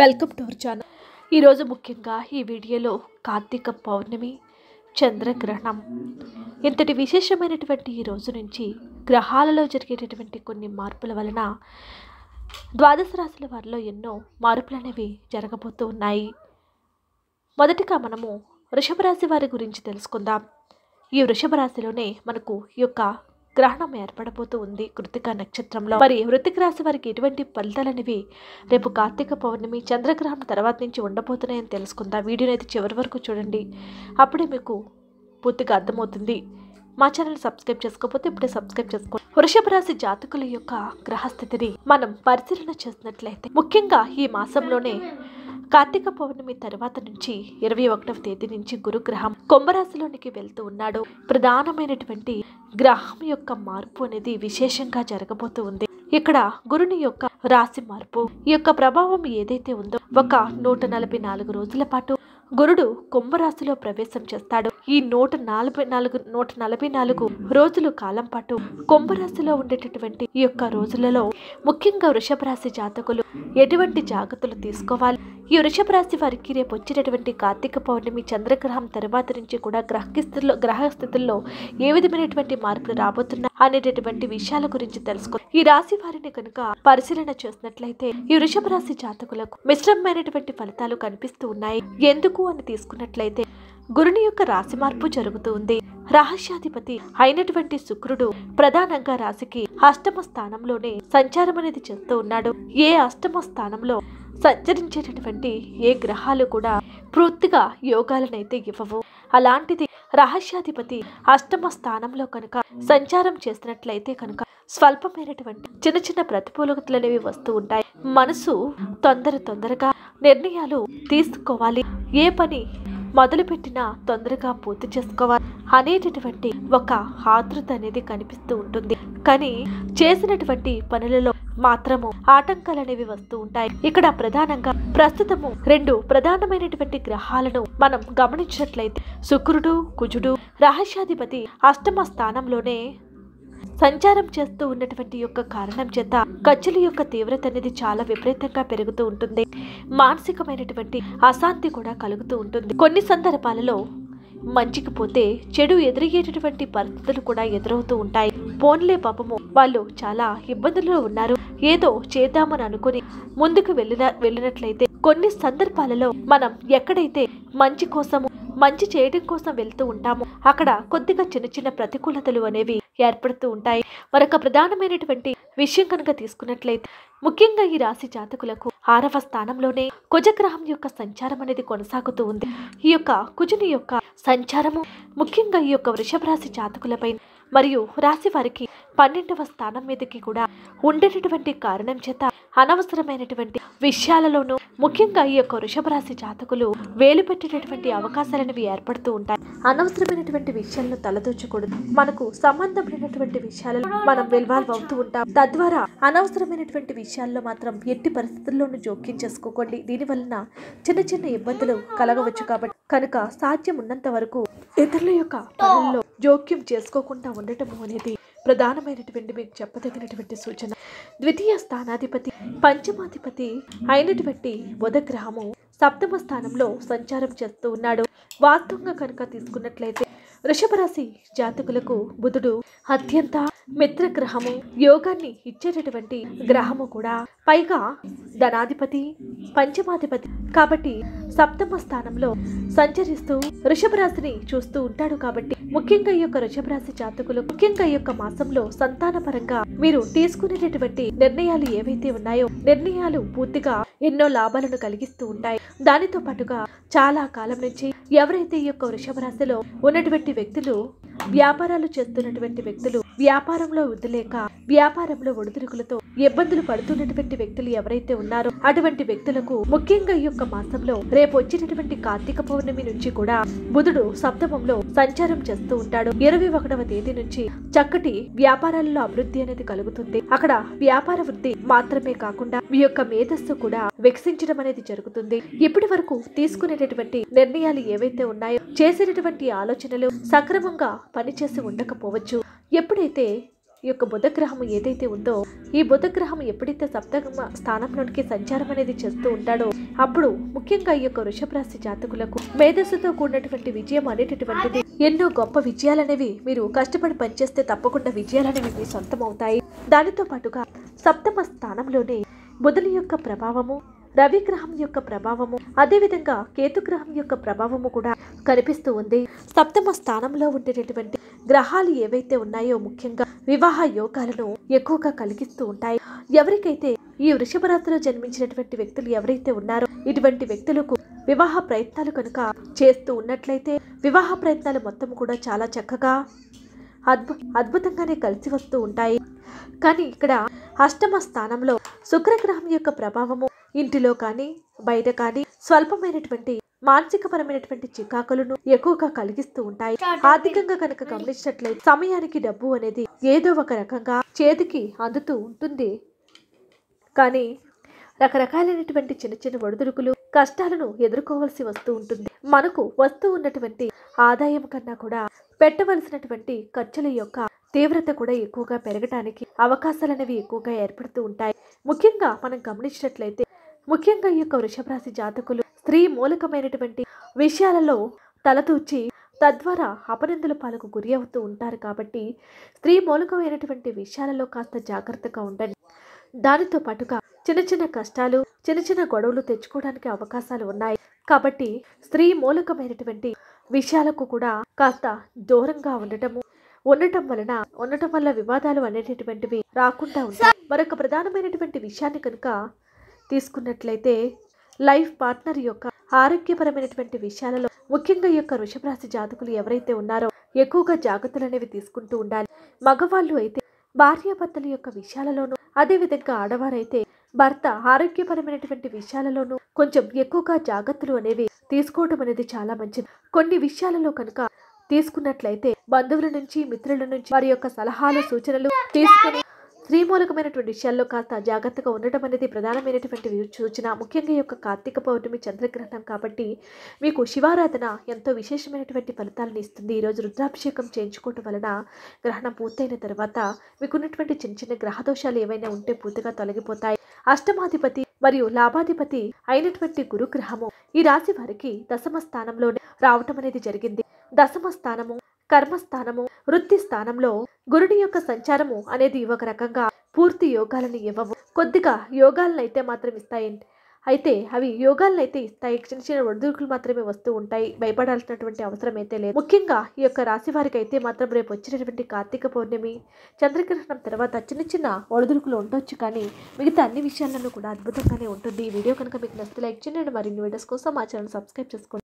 welcome to our channel ఈరోజు ముఖ్యంగా ఈ వీడియోలో కార్తీక పౌర్ణమి చంద్రగ్రహణం ఇంతటి విశేషమైనటువంటి ఈ రోజు నుంచి గ్రహాలలో జరిగేటటువంటి కొన్ని మార్పుల వలన ద్వాదశ రాశుల వారిలో ఎన్నో మార్పులు అనేవి జరగబోతూ ఉన్నాయి మొదటిగా మనము వృషభ రాశి వారి గురించి తెలుసుకుందాం ఈ వృషభ రాశిలోనే మనకు ఈ యొక్క గ్రహణం ఏర్పడబోతూ ఉంది కృతిక నక్షత్రంలో మరి వృత్తిక రాశి వారికి ఎటువంటి ఫలితాలనేవి రేపు కార్తీక పౌర్ణమి చంద్రగ్రహం తర్వాత నుంచి ఉండబోతున్నాయని తెలుసుకుందాం వీడియోని అయితే చివరి వరకు చూడండి అప్పుడే మీకు పూర్తిగా అర్థమవుతుంది మా ఛానల్ సబ్స్క్రైబ్ చేసుకోకపోతే ఇప్పుడే సబ్స్క్రైబ్ చేసుకో వృషభ రాశి జాతకుల యొక్క గ్రహస్థితిని మనం పరిశీలన చేసినట్లయితే ముఖ్యంగా ఈ మాసంలోనే కార్తీక పౌర్ణమి తర్వాత నుంచి ఇరవై ఒకటవ తేదీ నుంచి గురుగ్రహం కుంభరాశిలోనికి వెళ్తూ ఉన్నాడు ప్రధానమైనటువంటి గ్రహం యొక్క మార్పు అనేది విశేషంగా జరగబోతూ ఉంది ఇక్కడ గురుని యొక్క రాశి మార్పు ఈ యొక్క ప్రభావం ఏదైతే ఉందో ఒక నూట నలభై నాలుగు రోజుల పాటు గురుడు కుంభరాశిలో ప్రవేశం చేస్తాడు ఈ నూట నలభై నాలుగు నూట నలభై నాలుగు రోజులు కాలం పాటు కుంభరాశిలో ఉండేటటువంటి ఈ యొక్క రోజులలో ముఖ్యంగా వృషభ రాశి జాతకులు ఎటువంటి జాగ్రత్తలు తీసుకోవాలి ఈ వృషభ రాశి వారికి రేపు వచ్చేటటువంటి కార్తీక పౌర్ణమి చంద్రగ్రహం తర్వాత నుంచి కూడా గ్రహస్థితిలో గ్రహ స్థితుల్లో ఏ విధమైనటువంటి మార్పులు రాబోతున్నా అనేటటువంటి విషయాల గురించి తెలుసుకో ఈ రాశి వారిని కనుక పరిశీలన చేసినట్లయితే ఈ వృషభ రాశి జాతకులకు మిశ్రమైనటువంటి ఫలితాలు కనిపిస్తూ ఉన్నాయి ఎందుకు అని తీసుకున్నట్లయితే గురుని యొక్క రాశి మార్పు జరుగుతూ ఉంది రహస్యాధిపతి అయినటువంటి శుక్రుడు ప్రధానంగా రాశికి అష్టమ స్థానంలోనే సంచారం అనేది చేస్తూ ఉన్నాడు ఏ అష్టమ స్థానంలో సంచరించేటటువంటి ఏ గ్రహాలు కూడా పూర్తిగా యోగాలనైతే ఇవ్వవు అలాంటిది రహస్యాధిపతి అష్టమ స్థానంలో కనుక సంచారం చేసినట్లయితే కనుక స్వల్పమైనటువంటి చిన్న చిన్న ప్రతికూలతలు అనేవి వస్తూ ఉంటాయి మనసు తొందర తొందరగా నిర్ణయాలు తీసుకోవాలి ఏ పని మొదలుపెట్టినా తొందరగా పూర్తి చేసుకోవాలి అనేటటువంటి ఒక ఆతృత అనేది కనిపిస్తూ ఉంటుంది కానీ చేసినటువంటి పనులలో మాత్రము ఆటంకాలు అనేవి వస్తూ ఉంటాయి ఇక్కడ ప్రధానంగా ప్రస్తుతము రెండు ప్రధానమైనటువంటి గ్రహాలను మనం గమనించినట్లయితే శుక్రుడు కుజుడు రహస్యాధిపతి అష్టమ స్థానంలోనే సంచారం చేస్తూ ఉన్నటువంటి యొక్క కారణం చేత ఖర్చుల యొక్క తీవ్రత అనేది చాలా విపరీతంగా పెరుగుతూ ఉంటుంది మానసికమైనటువంటి అశాంతి కూడా కలుగుతూ ఉంటుంది కొన్ని సందర్భాలలో మంచికి పోతే చెడు ఎదురయ్యేటటువంటి పరిస్థితులు కూడా ఎదురవుతూ ఉంటాయి పోన్లే పాపము వాళ్ళు చాలా ఇబ్బందుల్లో ఉన్నారు ఏదో చేద్దామని అనుకుని ముందుకు వెళ్ళిన వెళ్ళినట్లయితే కొన్ని సందర్భాలలో మనం ఎక్కడైతే మంచి కోసము మంచి చేయడం కోసం వెళ్తూ ఉంటాము అక్కడ కొద్దిగా చిన్న చిన్న ప్రతికూలతలు అనేవి ఏర్పడుతూ ఉంటాయి మరొక ప్రధానమైనటువంటి విషయం కనుక తీసుకున్నట్లయితే ముఖ్యంగా ఈ రాశి జాతకులకు ఆరవ స్థానంలోనే కుజగ్రహం యొక్క సంచారం అనేది కొనసాగుతూ ఉంది ఈ యొక్క కుజుని యొక్క సంచారము ముఖ్యంగా ఈ యొక్క వృషభ రాశి జాతకులపై మరియు రాశి వారికి పన్నెండవ స్థానం మీదకి కూడా ఉండేటటువంటి కారణం చేత అనవసరమైనటువంటి విషయాలలోనూ ముఖ్యంగా ఈ యొక్క వృషభ రాశి జాతకులు వేలు పెట్టేటటువంటి అవకాశాలనేవి ఏర్పడుతూ ఉంటాయి అనవసరమైనటువంటి విషయాలను తలదూచకూడదు మనకు సంబంధమైనటువంటి విషయాలను మనం ఇన్వాల్వ్ అవుతూ ఉంటాం తద్వారా అనవసరమైనటువంటి విషయాల్లో మాత్రం ఎట్టి పరిస్థితుల్లోనూ జోక్యం చేసుకోకండి వలన చిన్న చిన్న ఇబ్బందులు కలగవచ్చు కాబట్టి కనుక సాధ్యం ఉన్నంత వరకు ఇతరుల యొక్క పనుల్లో జోక్యం చేసుకోకుండా ఉండటం అనేది ప్రధానమైనటువంటి మీకు చెప్పదగినటువంటి సూచన ద్వితీయ స్థానాధిపతి పంచమాధిపతి అయినటువంటి బుధగ్రహము సప్తమ స్థానంలో సంచారం చేస్తూ ఉన్నాడు వాస్తవంగా కనుక తీసుకున్నట్లయితే వృషభరాశి జాతకులకు బుధుడు అత్యంత మిత్రగ్రహము యోగాన్ని ఇచ్చేటటువంటి గ్రహము కూడా పైగా ధనాధిపతి పంచమాధిపతి కాబట్టి సప్తమ స్థానంలో సంచరిస్తూ ఋషభ రాశిని చూస్తూ ఉంటాడు కాబట్టి ముఖ్యంగా ఈ యొక్క ఋషభ రాశి జాతకులు ముఖ్యంగా ఈ యొక్క మాసంలో సంతాన పరంగా మీరు తీసుకునేటటువంటి నిర్ణయాలు ఏవైతే ఉన్నాయో నిర్ణయాలు పూర్తిగా ఎన్నో లాభాలను కలిగిస్తూ ఉంటాయి దానితో పాటుగా చాలా కాలం నుంచి ఎవరైతే ఈ యొక్క వృషభ రాశిలో ఉన్నటువంటి వ్యక్తులు వ్యాపారాలు చేస్తున్నటువంటి వ్యక్తులు వ్యాపారంలో లేక వ్యాపారంలో ఒడిదుడుకులతో ఇబ్బందులు పడుతున్నటువంటి వ్యక్తులు ఎవరైతే ఉన్నారో అటువంటి వ్యక్తులకు ముఖ్యంగా ఈ యొక్క మాసంలో రేపు వచ్చినటువంటి కార్తీక పౌర్ణమి నుంచి కూడా బుధుడు సప్తమంలో సంచారం చేస్తూ ఉంటాడు ఇరవై ఒకటవ తేదీ నుంచి చక్కటి వ్యాపారాలలో అభివృద్ధి అనేది కలుగుతుంది అక్కడ వ్యాపార వృద్ధి మాత్రమే కాకుండా మీ యొక్క మేధస్సు కూడా వికసించడం అనేది జరుగుతుంది ఇప్పటి వరకు తీసుకునేటటువంటి నిర్ణయాలు ఏవైతే ఉన్నాయో చేసినటువంటి ఆలోచనలు సక్రమంగా పనిచేసి ఉండకపోవచ్చు ఎప్పుడైతే ఈ యొక్క బుధగ్రహం ఏదైతే ఉందో ఈ బుధగ్రహం ఎప్పుడైతే సప్తగమ స్థానంలోనికి సంచారం అనేది చేస్తూ ఉంటాడో అప్పుడు ముఖ్యంగా ఈ యొక్క వృషభరాశి జాతకులకు మేధస్సుతో కూడినటువంటి విజయం అనేటటువంటిది ఎన్నో గొప్ప విజయాలనేవి మీరు కష్టపడి పనిచేస్తే తప్పకుండా విజయాలనేవి మీ సొంతం అవుతాయి దానితో పాటుగా సప్తమ స్థానంలోనే బుధుని యొక్క ప్రభావము రవిగ్రహం యొక్క ప్రభావము అదేవిధంగా కేతుగ్రహం యొక్క ప్రభావము కూడా కనిపిస్తూ ఉంది సప్తమ స్థానంలో ఉండేటటువంటి గ్రహాలు ఏవైతే ఉన్నాయో ముఖ్యంగా వివాహ యోగాలను ఎక్కువగా కలిగిస్తూ ఉంటాయి ఎవరికైతే ఈ వృషభ రాత్రిలో జన్మించినటువంటి వ్యక్తులు ఎవరైతే ఉన్నారో ఇటువంటి వ్యక్తులకు వివాహ ప్రయత్నాలు కనుక చేస్తూ ఉన్నట్లయితే వివాహ ప్రయత్నాలు మొత్తం కూడా చాలా చక్కగా అద్భు అద్భుతంగానే కలిసి వస్తూ ఉంటాయి కానీ ఇక్కడ అష్టమ స్థానంలో శుక్రగ్రహం యొక్క ప్రభావము ఇంటిలో కానీ బయట కానీ స్వల్పమైనటువంటి మానసికపరమైనటువంటి చికాకులను ఎక్కువగా కలిగిస్తూ ఉంటాయి ఆర్థికంగా కనుక గమనించినట్లయితే సమయానికి డబ్బు అనేది ఏదో ఒక రకంగా చేతికి అందుతూ ఉంటుంది కానీ రకరకాలైనటువంటి చిన్న చిన్న ఒడిదుడుకులు కష్టాలను ఎదుర్కోవాల్సి వస్తూ ఉంటుంది మనకు వస్తూ ఉన్నటువంటి ఆదాయం కన్నా కూడా పెట్టవలసినటువంటి ఖర్చుల యొక్క తీవ్రత కూడా ఎక్కువగా పెరగడానికి అవకాశాలు అనేవి ఎక్కువగా ఏర్పడుతూ ఉంటాయి ముఖ్యంగా మనం గమనించినట్లయితే ముఖ్యంగా ఈ యొక్క వృషభరాశి జాతకులు స్త్రీ మూలకమైనటువంటి విషయాలలో తలతూచి తద్వారా అపనిందుల పాలకు గురి అవుతూ ఉంటారు కాబట్టి స్త్రీ మూలకమైనటువంటి విషయాలలో కాస్త జాగ్రత్తగా ఉండండి దానితో పాటుగా చిన్న చిన్న కష్టాలు చిన్న చిన్న గొడవలు తెచ్చుకోవడానికి అవకాశాలు ఉన్నాయి కాబట్టి స్త్రీ మూలకమైనటువంటి విషయాలకు కూడా కాస్త దూరంగా ఉండటము ఉండటం వలన ఉండటం వల్ల వివాదాలు అనేటటువంటివి రాకుండా ఉంటాయి మరొక ప్రధానమైనటువంటి విషయాన్ని కనుక తీసుకున్నట్లయితే లైఫ్ పార్ట్నర్ యొక్క ఆరోగ్యపరమైనటువంటి విషయాలలో ముఖ్యంగా యొక్క వృషభరాశి జాతకులు ఎవరైతే ఉన్నారో ఎక్కువగా జాగ్రత్తలు అనేవి తీసుకుంటూ ఉండాలి మగవాళ్ళు అయితే భార్యాభర్తల యొక్క విషయాలలోనూ అదేవిధంగా ఆడవారైతే భర్త ఆరోగ్యపరమైనటువంటి విషయాలలోనూ కొంచెం ఎక్కువగా జాగ్రత్తలు అనేవి తీసుకోవడం అనేది చాలా మంచిది కొన్ని విషయాలలో కనుక తీసుకున్నట్లయితే బంధువుల నుంచి మిత్రుల నుంచి వారి యొక్క సలహాలు సూచనలు తీసుకుని స్త్రీమూలకమైనటువంటి విషయాల్లో కాస్త జాగ్రత్తగా ఉండటం అనేది ప్రధానమైనటువంటి సూచన ముఖ్యంగా యొక్క కార్తీక పౌర్ణమి చంద్రగ్రహణం కాబట్టి మీకు శివారాధన ఎంతో విశేషమైనటువంటి ఫలితాలను ఇస్తుంది ఈరోజు రుద్రాభిషేకం చేయించుకోవటం వలన గ్రహణం పూర్తయిన తర్వాత మీకున్నటువంటి చిన్న చిన్న గ్రహదోషాలు ఏవైనా ఉంటే పూర్తిగా తొలగిపోతాయి అష్టమాధిపతి మరియు లాభాధిపతి అయినటువంటి గురుగ్రహము ఈ రాశి వారికి దశమ స్థానంలో రావటం అనేది జరిగింది దశమ స్థానము కర్మస్థానము వృత్తి స్థానంలో గురుడి యొక్క సంచారము అనేది ఒక రకంగా పూర్తి యోగాలను ఇవ్వవు కొద్దిగా యోగాలనైతే మాత్రం ఇస్తాయి అయితే అవి యోగాలనైతే ఇస్తాయి చిన్న చిన్న ఒడిదుడుకులు మాత్రమే వస్తూ ఉంటాయి భయపడాల్సినటువంటి అవసరం అయితే లేదు ముఖ్యంగా ఈ యొక్క రాశి వారికి అయితే మాత్రం రేపు వచ్చినటువంటి కార్తీక పౌర్ణమి చంద్రగ్రహణం తర్వాత చిన్న చిన్న ఒడిదుడుకులు ఉండొచ్చు కానీ మిగతా అన్ని విషయాలను కూడా అద్భుతంగానే ఉంటుంది ఈ వీడియో కనుక మీకు నచ్చితే లైక్ చేయండి మరిన్ని వీడియోస్ కోసం మా ఛానల్ సబ్స్క్రైబ్ చేసుకోండి